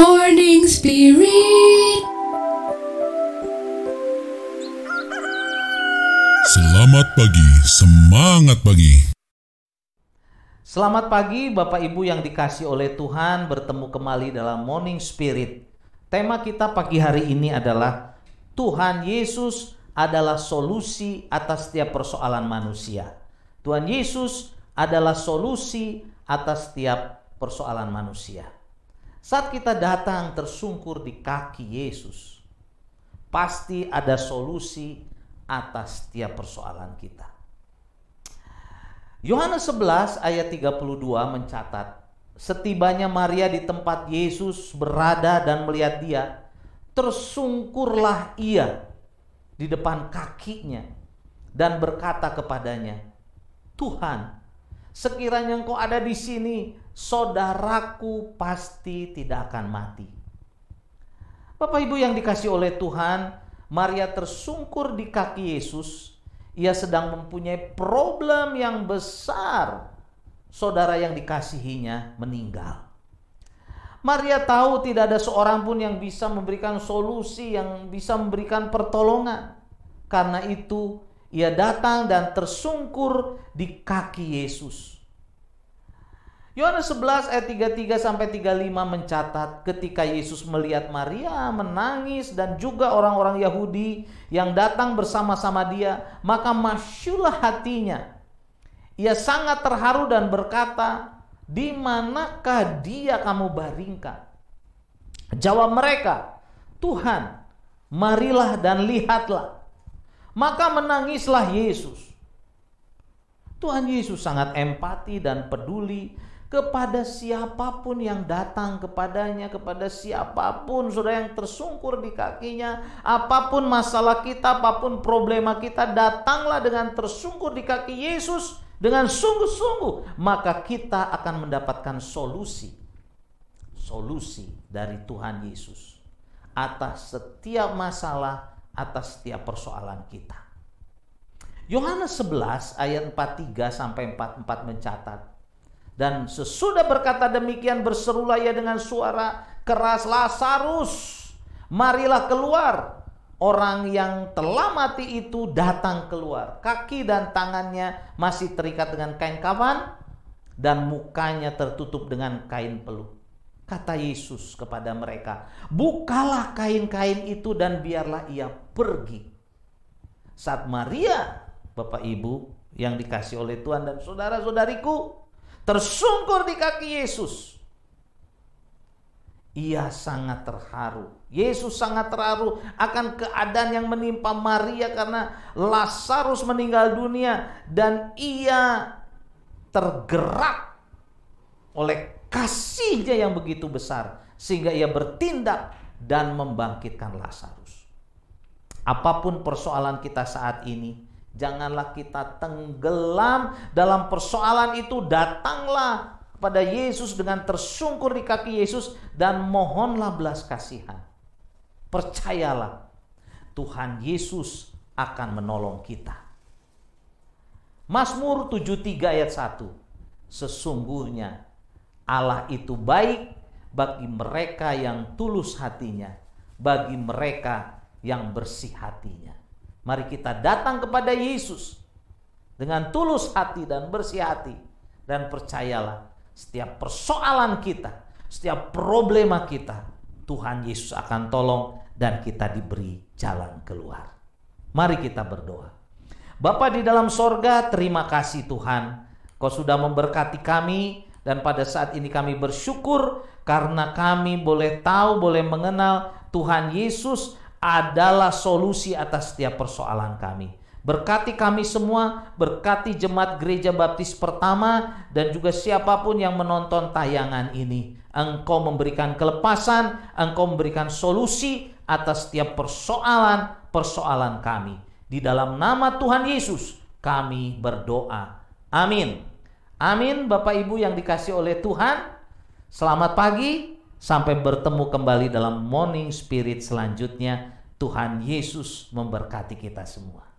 Morning Spirit. Selamat pagi, semangat pagi. Selamat pagi Bapak Ibu yang dikasih oleh Tuhan bertemu kembali dalam Morning Spirit. Tema kita pagi hari ini adalah Tuhan Yesus adalah solusi atas setiap persoalan manusia. Tuhan Yesus adalah solusi atas setiap persoalan manusia. Saat kita datang tersungkur di kaki Yesus, pasti ada solusi atas setiap persoalan kita. Yohanes 11 ayat 32 mencatat, setibanya Maria di tempat Yesus berada dan melihat dia, tersungkurlah ia di depan kakinya dan berkata kepadanya, Tuhan, sekiranya engkau ada di sini, saudaraku pasti tidak akan mati. Bapak Ibu yang dikasih oleh Tuhan, Maria tersungkur di kaki Yesus. Ia sedang mempunyai problem yang besar. Saudara yang dikasihinya meninggal. Maria tahu tidak ada seorang pun yang bisa memberikan solusi, yang bisa memberikan pertolongan. Karena itu, ia datang dan tersungkur di kaki Yesus. Yohanes 11 ayat 33 sampai 35 mencatat ketika Yesus melihat Maria menangis dan juga orang-orang Yahudi yang datang bersama-sama dia, maka masyulah hatinya. Ia sangat terharu dan berkata, "Di manakah dia kamu baringkan?" Jawab mereka, "Tuhan, marilah dan lihatlah." Maka menangislah Yesus. Tuhan Yesus sangat empati dan peduli kepada siapapun yang datang kepadanya, kepada siapapun sudah yang tersungkur di kakinya, apapun masalah kita, apapun problema kita, datanglah dengan tersungkur di kaki Yesus dengan sungguh-sungguh, maka kita akan mendapatkan solusi. Solusi dari Tuhan Yesus atas setiap masalah atas setiap persoalan kita. Yohanes 11 ayat 43 sampai 44 mencatat dan sesudah berkata demikian berserulah ia dengan suara keras Lazarus marilah keluar orang yang telah mati itu datang keluar kaki dan tangannya masih terikat dengan kain kafan dan mukanya tertutup dengan kain peluh Kata Yesus kepada mereka, "Bukalah kain-kain itu dan biarlah ia pergi." Saat Maria, Bapak Ibu yang dikasih oleh Tuhan dan saudara-saudariku, tersungkur di kaki Yesus. Ia sangat terharu. Yesus sangat terharu akan keadaan yang menimpa Maria karena Lazarus meninggal dunia dan ia tergerak oleh kasih kasihnya yang begitu besar sehingga ia bertindak dan membangkitkan Lazarus. Apapun persoalan kita saat ini, janganlah kita tenggelam dalam persoalan itu. Datanglah kepada Yesus dengan tersungkur di kaki Yesus dan mohonlah belas kasihan. Percayalah, Tuhan Yesus akan menolong kita. Mazmur 73 ayat 1. Sesungguhnya Allah itu baik bagi mereka yang tulus hatinya, bagi mereka yang bersih hatinya. Mari kita datang kepada Yesus dengan tulus hati dan bersih hati dan percayalah setiap persoalan kita, setiap problema kita, Tuhan Yesus akan tolong dan kita diberi jalan keluar. Mari kita berdoa. Bapak di dalam sorga, terima kasih Tuhan. Kau sudah memberkati kami dan pada saat ini kami bersyukur karena kami boleh tahu, boleh mengenal Tuhan Yesus adalah solusi atas setiap persoalan kami. Berkati kami semua, berkati jemaat gereja baptis pertama dan juga siapapun yang menonton tayangan ini. Engkau memberikan kelepasan, engkau memberikan solusi atas setiap persoalan-persoalan kami. Di dalam nama Tuhan Yesus kami berdoa. Amin. Amin, Bapak Ibu yang dikasih oleh Tuhan. Selamat pagi, sampai bertemu kembali dalam morning spirit selanjutnya. Tuhan Yesus memberkati kita semua.